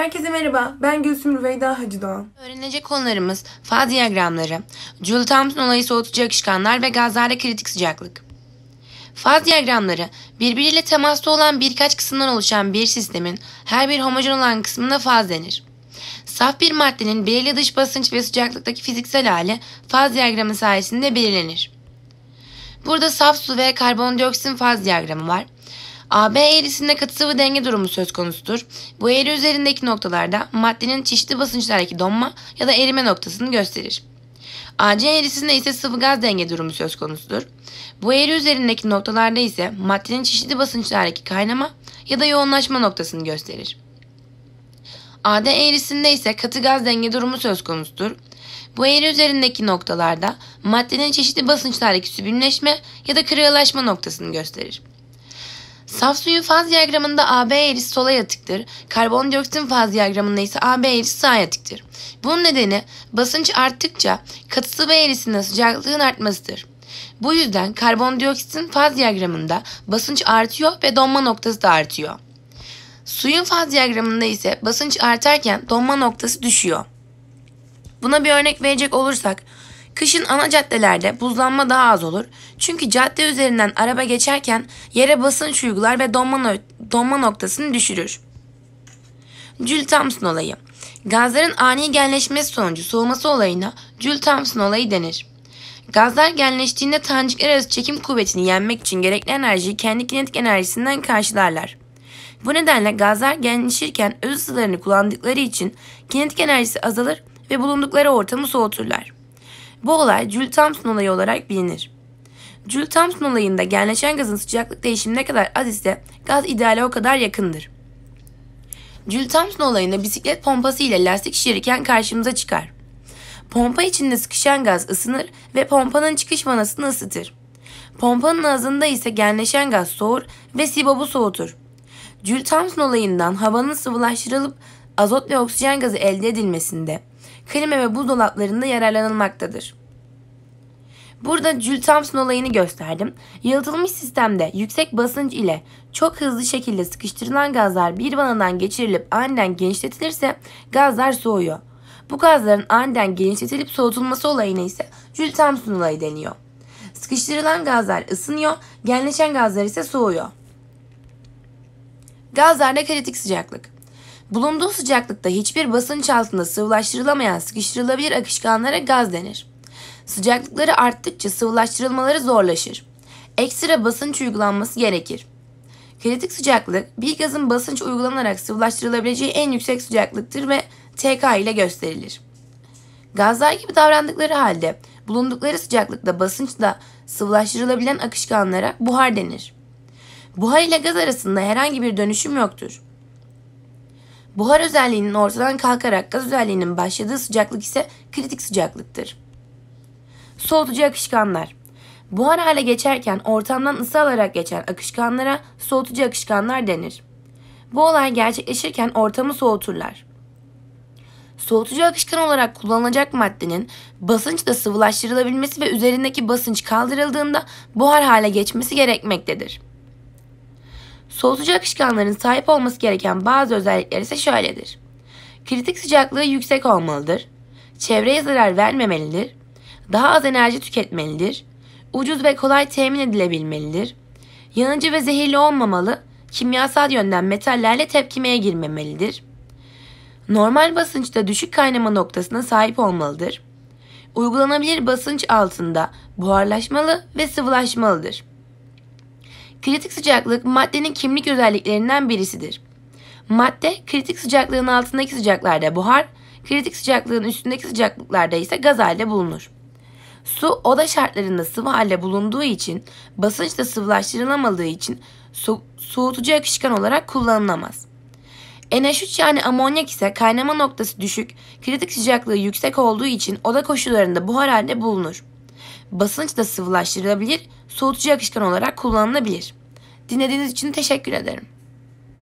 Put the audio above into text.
Herkese merhaba, ben Gülsüm Rüveyda Hacıdoğan. Öğrenecek konularımız faz diyagramları, Jules Thompson olayı soğutucu akışkanlar ve gazlarda kritik sıcaklık. Faz diyagramları, birbiriyle temaslı olan birkaç kısımdan oluşan bir sistemin her bir homojen olan kısmına faz denir. Saf bir maddenin belirli dış basınç ve sıcaklıktaki fiziksel hali faz diyagramı sayesinde belirlenir. Burada saf su ve karbondioksitin faz diyagramı var. AB eğrisinde katı sıvı denge durumu söz konusudur. Bu eğri üzerindeki noktalarda maddenin çeşitli basınçlardaki donma ya da erime noktasını gösterir. AC eğrisinde ise sıvı gaz denge durumu söz konusudur. Bu eğri üzerindeki noktalarda ise maddenin çeşitli basınçlardaki kaynama ya da yoğunlaşma noktasını gösterir. AD eğrisinde ise katı gaz denge durumu söz konusudur. Bu eğri üzerindeki noktalarda maddenin çeşitli basınçlardaki süblimleşme ya da kırılaşma noktasını gösterir. Saf suyun faz diyagramında AB eğrisi sola yatıktır. Karbondioksitin faz diyagramında ise AB eğrisi sağa yatıktır. Bunun nedeni basınç arttıkça katı sıvı eğrisinde sıcaklığın artmasıdır. Bu yüzden karbondioksitin faz diyagramında basınç artıyor ve donma noktası da artıyor. Suyun faz diyagramında ise basınç artarken donma noktası düşüyor. Buna bir örnek verecek olursak Kışın ana caddelerde buzlanma daha az olur. Çünkü cadde üzerinden araba geçerken yere basınç uygular ve donma, no donma noktasını düşürür. Jules Thompson olayı Gazların ani genleşmesi sonucu soğuması olayına Jules Thompson olayı denir. Gazlar genleştiğinde tanecikler arası çekim kuvvetini yenmek için gerekli enerjiyi kendi kinetik enerjisinden karşılarlar. Bu nedenle gazlar genleşirken öz ısılarını kullandıkları için kinetik enerjisi azalır ve bulundukları ortamı soğuturlar. Bu olay Joule Thomson olayı olarak bilinir. Joule Thomson olayında genleşen gazın sıcaklık değişimi ne kadar az ise gaz ideale o kadar yakındır. Joule Thomson olayında bisiklet pompası ile lastik şişirirken karşımıza çıkar. Pompa içinde sıkışan gaz ısınır ve pompanın çıkış vanasını ısıtır. Pompanın ağzında ise genleşen gaz soğur ve sibobu soğutur. Joule Thomson olayından havanın sıvılaştırılıp azot ve oksijen gazı elde edilmesinde klima ve buzdolaplarında yararlanılmaktadır. Burada Jules Thompson olayını gösterdim. Yalıtılmış sistemde yüksek basınç ile çok hızlı şekilde sıkıştırılan gazlar bir vanadan geçirilip aniden genişletilirse gazlar soğuyor. Bu gazların aniden genişletilip soğutulması olayına ise Jules Thompson olayı deniyor. Sıkıştırılan gazlar ısınıyor, genleşen gazlar ise soğuyor. Gazlarda kritik sıcaklık. Bulunduğu sıcaklıkta hiçbir basınç altında sıvılaştırılamayan sıkıştırılabilir akışkanlara gaz denir. Sıcaklıkları arttıkça sıvılaştırılmaları zorlaşır. Ekstra basınç uygulanması gerekir. Kritik sıcaklık bir gazın basınç uygulanarak sıvılaştırılabileceği en yüksek sıcaklıktır ve TK ile gösterilir. Gazlar gibi davrandıkları halde bulundukları sıcaklıkta basınçla sıvılaştırılabilen akışkanlara buhar denir. Buhar ile gaz arasında herhangi bir dönüşüm yoktur. Buhar özelliğinin ortadan kalkarak gaz özelliğinin başladığı sıcaklık ise kritik sıcaklıktır. Soğutucu akışkanlar Buhar hale geçerken ortamdan ısı alarak geçen akışkanlara soğutucu akışkanlar denir. Bu olay gerçekleşirken ortamı soğuturlar. Soğutucu akışkan olarak kullanılacak maddenin basınçla sıvılaştırılabilmesi ve üzerindeki basınç kaldırıldığında buhar hale geçmesi gerekmektedir. Soğutucu akışkanların sahip olması gereken bazı özellikler ise şöyledir. Kritik sıcaklığı yüksek olmalıdır. Çevreye zarar vermemelidir. Daha az enerji tüketmelidir. Ucuz ve kolay temin edilebilmelidir. Yanıcı ve zehirli olmamalı. Kimyasal yönden metallerle tepkimeye girmemelidir. Normal basınçta düşük kaynama noktasına sahip olmalıdır. Uygulanabilir basınç altında buharlaşmalı ve sıvılaşmalıdır. Kritik sıcaklık maddenin kimlik özelliklerinden birisidir. Madde kritik sıcaklığın altındaki sıcaklarda buhar, kritik sıcaklığın üstündeki sıcaklıklarda ise gaz halde bulunur. Su oda şartlarında sıvı halde bulunduğu için basınçla sıvılaştırılamadığı için so soğutucu akışkan olarak kullanılamaz. NH3 yani amonyak ise kaynama noktası düşük, kritik sıcaklığı yüksek olduğu için oda koşullarında buhar halde bulunur. Basınç da sıvılaştırılabilir, soğutucu yakışkan olarak kullanılabilir. Dinlediğiniz için teşekkür ederim.